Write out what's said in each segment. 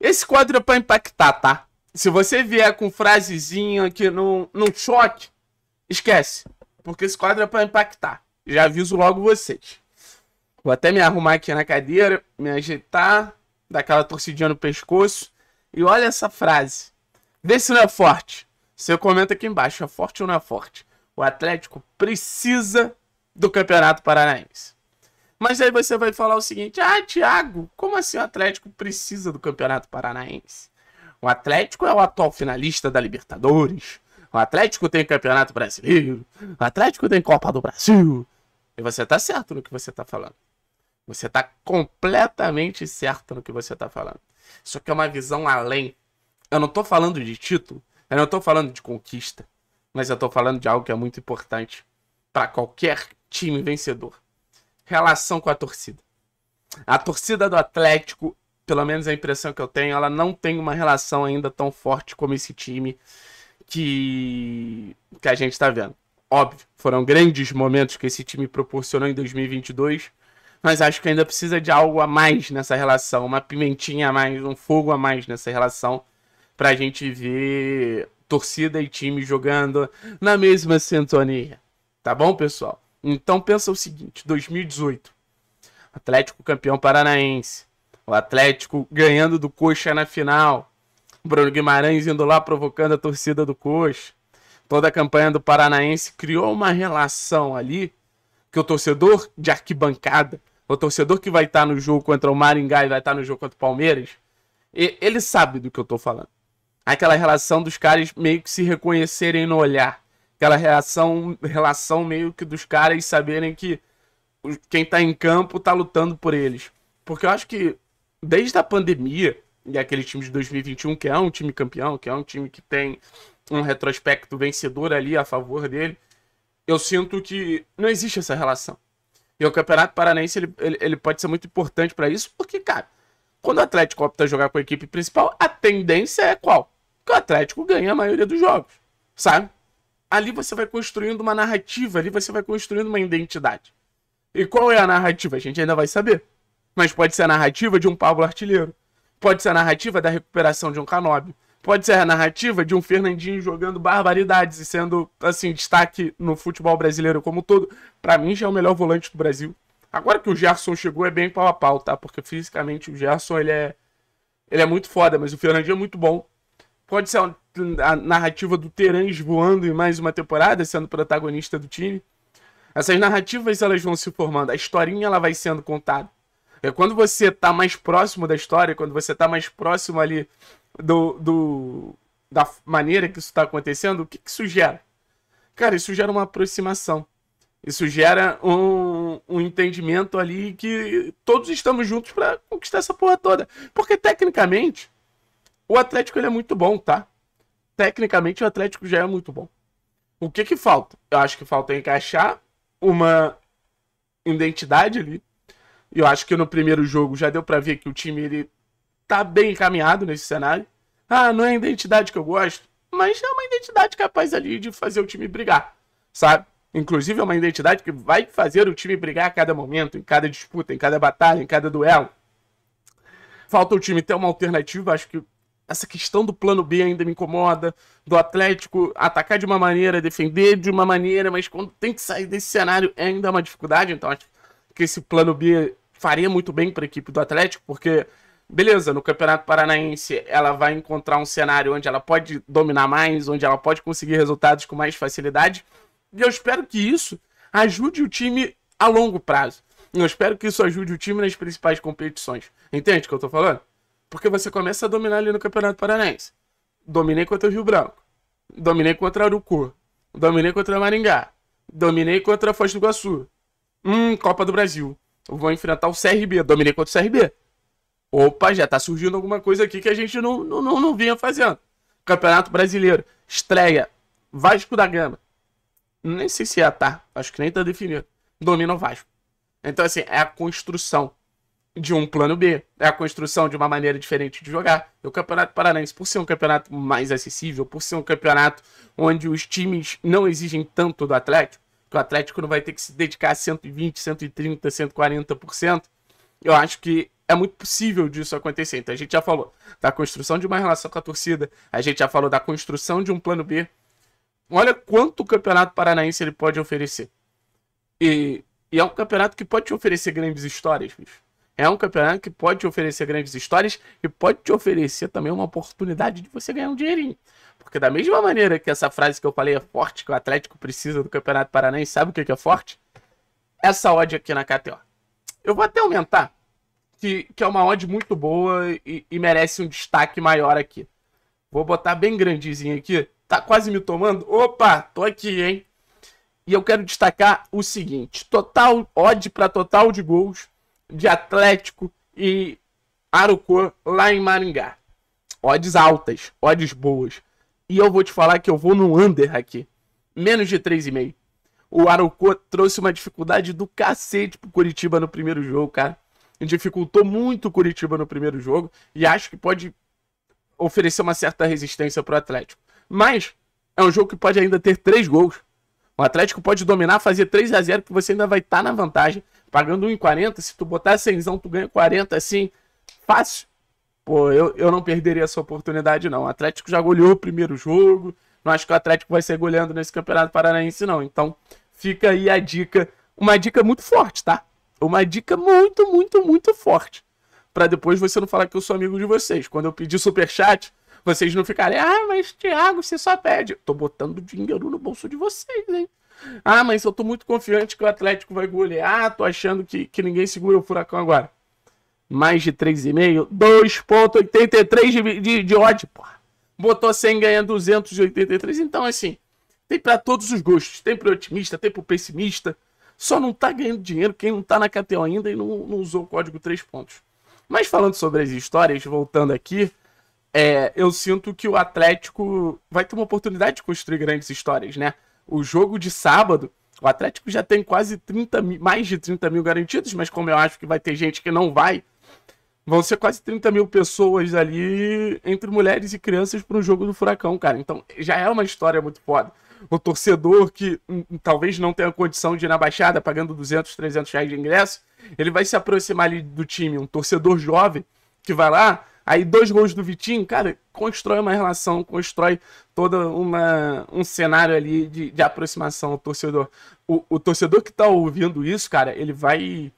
Esse quadro é pra impactar, tá? Se você vier com frasezinha que não, não choque, esquece. Porque esse quadro é pra impactar. Já aviso logo vocês. Vou até me arrumar aqui na cadeira, me ajeitar, dar aquela torcidinha no pescoço. E olha essa frase. Vê se não é forte. Você comenta aqui embaixo, é forte ou não é forte. O Atlético precisa do Campeonato Paranaense. Mas aí você vai falar o seguinte: ah, Thiago, como assim o Atlético precisa do Campeonato Paranaense? O Atlético é o atual finalista da Libertadores. O Atlético tem Campeonato Brasileiro. O Atlético tem Copa do Brasil. E você tá certo no que você tá falando. Você tá completamente certo no que você tá falando. Só que é uma visão além. Eu não tô falando de título, eu não tô falando de conquista, mas eu tô falando de algo que é muito importante para qualquer time vencedor relação com a torcida. A torcida do Atlético, pelo menos a impressão que eu tenho, ela não tem uma relação ainda tão forte como esse time que, que a gente está vendo. Óbvio, foram grandes momentos que esse time proporcionou em 2022, mas acho que ainda precisa de algo a mais nessa relação, uma pimentinha a mais, um fogo a mais nessa relação, para a gente ver torcida e time jogando na mesma sintonia. Tá bom, pessoal? Então pensa o seguinte, 2018. Atlético campeão paranaense. O Atlético ganhando do Coxa na final. Bruno Guimarães indo lá provocando a torcida do Coxa. Toda a campanha do Paranaense criou uma relação ali que o torcedor de arquibancada, o torcedor que vai estar tá no jogo contra o Maringá e vai estar tá no jogo contra o Palmeiras, ele sabe do que eu estou falando. Aquela relação dos caras meio que se reconhecerem no olhar aquela reação, relação meio que dos caras saberem que quem tá em campo tá lutando por eles. Porque eu acho que desde a pandemia e aquele time de 2021, que é um time campeão, que é um time que tem um retrospecto vencedor ali a favor dele, eu sinto que não existe essa relação. E o Campeonato Paranaense ele, ele, ele pode ser muito importante para isso, porque, cara, quando o Atlético opta jogar com a equipe principal, a tendência é qual? Que o Atlético ganhe a maioria dos jogos, sabe? ali você vai construindo uma narrativa, ali você vai construindo uma identidade. E qual é a narrativa? A gente ainda vai saber. Mas pode ser a narrativa de um Pablo Artilheiro. Pode ser a narrativa da recuperação de um Canobi. Pode ser a narrativa de um Fernandinho jogando barbaridades e sendo, assim, destaque no futebol brasileiro como um todo. Para mim, já é o melhor volante do Brasil. Agora que o Gerson chegou, é bem pau a pau, tá? Porque fisicamente o Gerson, ele é, ele é muito foda, mas o Fernandinho é muito bom. Pode ser a, narrativa do Terãs voando em mais uma temporada, sendo protagonista do time. Essas narrativas elas vão se formando, a historinha ela vai sendo contada. É quando você está mais próximo da história, quando você está mais próximo ali do, do da maneira que isso está acontecendo, o que, que isso gera? Cara, isso gera uma aproximação. Isso gera um, um entendimento ali que todos estamos juntos para conquistar essa porra toda. Porque tecnicamente, o Atlético ele é muito bom, tá? Tecnicamente o Atlético já é muito bom. O que que falta? Eu acho que falta encaixar uma identidade ali. Eu acho que no primeiro jogo já deu para ver que o time ele tá bem encaminhado nesse cenário. Ah, não é a identidade que eu gosto, mas é uma identidade capaz ali de fazer o time brigar, sabe? Inclusive é uma identidade que vai fazer o time brigar a cada momento, em cada disputa, em cada batalha, em cada duelo. Falta o time ter uma alternativa, acho que essa questão do plano B ainda me incomoda, do Atlético atacar de uma maneira, defender de uma maneira, mas quando tem que sair desse cenário é ainda uma dificuldade. Então acho que esse plano B faria muito bem para a equipe do Atlético, porque, beleza, no Campeonato Paranaense ela vai encontrar um cenário onde ela pode dominar mais, onde ela pode conseguir resultados com mais facilidade. E eu espero que isso ajude o time a longo prazo. Eu espero que isso ajude o time nas principais competições. Entende o que eu tô falando? Porque você começa a dominar ali no Campeonato Paranaense. Dominei contra o Rio Branco. Dominei contra Arucu. Dominei contra Maringá. Dominei contra Foz do Iguaçu. Hum, Copa do Brasil. Eu vou enfrentar o CRB. Dominei contra o CRB. Opa, já tá surgindo alguma coisa aqui que a gente não, não, não, não vinha fazendo. Campeonato Brasileiro. Estreia. Vasco da Gama. Nem sei se é, tá? Acho que nem tá definido. Domina o Vasco. Então, assim, é a construção de um plano B. É a construção de uma maneira diferente de jogar. E o Campeonato Paranaense, por ser um campeonato mais acessível, por ser um campeonato onde os times não exigem tanto do Atlético, que o Atlético não vai ter que se dedicar a 120, 130, 140%, eu acho que é muito possível disso acontecer. Então a gente já falou da construção de uma relação com a torcida, a gente já falou da construção de um plano B. Olha quanto o Campeonato Paranaense ele pode oferecer. E, e é um campeonato que pode te oferecer grandes histórias, bicho. É um campeonato que pode te oferecer grandes histórias e pode te oferecer também uma oportunidade de você ganhar um dinheirinho. Porque da mesma maneira que essa frase que eu falei é forte, que o Atlético precisa do Campeonato Paranaense, sabe o que é forte? Essa odd aqui na KTO. Eu vou até aumentar, que, que é uma odd muito boa e, e merece um destaque maior aqui. Vou botar bem grandezinho aqui. Tá quase me tomando? Opa, tô aqui, hein? E eu quero destacar o seguinte: total odd para total de gols de Atlético e Arucô lá em Maringá. Odds altas, odds boas. E eu vou te falar que eu vou no under aqui. Menos de 3,5. O Arucô trouxe uma dificuldade do cacete pro Curitiba no primeiro jogo, cara. Dificultou muito o Curitiba no primeiro jogo. E acho que pode oferecer uma certa resistência pro Atlético. Mas é um jogo que pode ainda ter três gols. O Atlético pode dominar, fazer 3 a 0 que você ainda vai estar tá na vantagem. Pagando 1,40, se tu botar 100, tu ganha 40, assim, fácil. Pô, eu, eu não perderia essa oportunidade, não. O Atlético já goleou o primeiro jogo. Não acho que o Atlético vai ser goleando nesse Campeonato Paranaense, não. Então, fica aí a dica. Uma dica muito forte, tá? Uma dica muito, muito, muito forte. Para depois você não falar que eu sou amigo de vocês. Quando eu pedir superchat, vocês não ficarem, ah, mas Thiago, você só pede. Tô botando dinheiro no bolso de vocês, hein? Ah, mas eu tô muito confiante que o Atlético vai golear, tô achando que, que ninguém segura o furacão agora. Mais de 3,5, 2,83 de, de, de odd, porra. Botou 100 ganha 283, então assim, tem para todos os gostos. Tem pro otimista, tem pro pessimista. Só não tá ganhando dinheiro quem não tá na KTO ainda e não, não usou o código 3 pontos. Mas falando sobre as histórias, voltando aqui, é, eu sinto que o Atlético vai ter uma oportunidade de construir grandes histórias, né? O jogo de sábado, o Atlético já tem quase 30 mil, mais de 30 mil garantidos, mas como eu acho que vai ter gente que não vai, vão ser quase 30 mil pessoas ali, entre mulheres e crianças, para um jogo do Furacão, cara. Então já é uma história muito foda. O torcedor que hum, hum, talvez não tenha condição de ir na Baixada, pagando 200, 300 reais de ingresso, ele vai se aproximar ali do time. Um torcedor jovem que vai lá, Aí dois gols do Vitinho, cara, constrói uma relação, constrói todo uma, um cenário ali de, de aproximação ao torcedor. O, o torcedor que tá ouvindo isso, cara, ele vai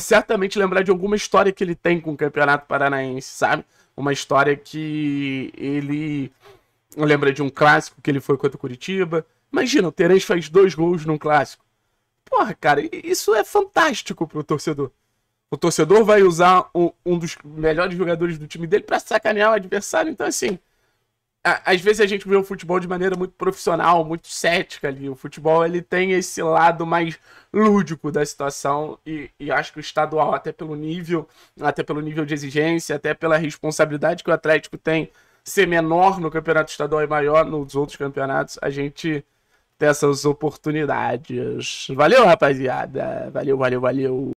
certamente lembrar de alguma história que ele tem com o Campeonato Paranaense, sabe? Uma história que ele lembra de um clássico que ele foi contra o Curitiba. Imagina, o Terence faz dois gols num clássico. Porra, cara, isso é fantástico pro torcedor. O torcedor vai usar um dos melhores jogadores do time dele para sacanear o adversário. Então, assim, a, às vezes a gente vê o futebol de maneira muito profissional, muito cética ali. O futebol ele tem esse lado mais lúdico da situação e, e acho que o estadual, até pelo nível, até pelo nível de exigência, até pela responsabilidade que o Atlético tem ser menor no campeonato estadual e maior nos outros campeonatos, a gente tem essas oportunidades. Valeu, rapaziada. Valeu, valeu, valeu.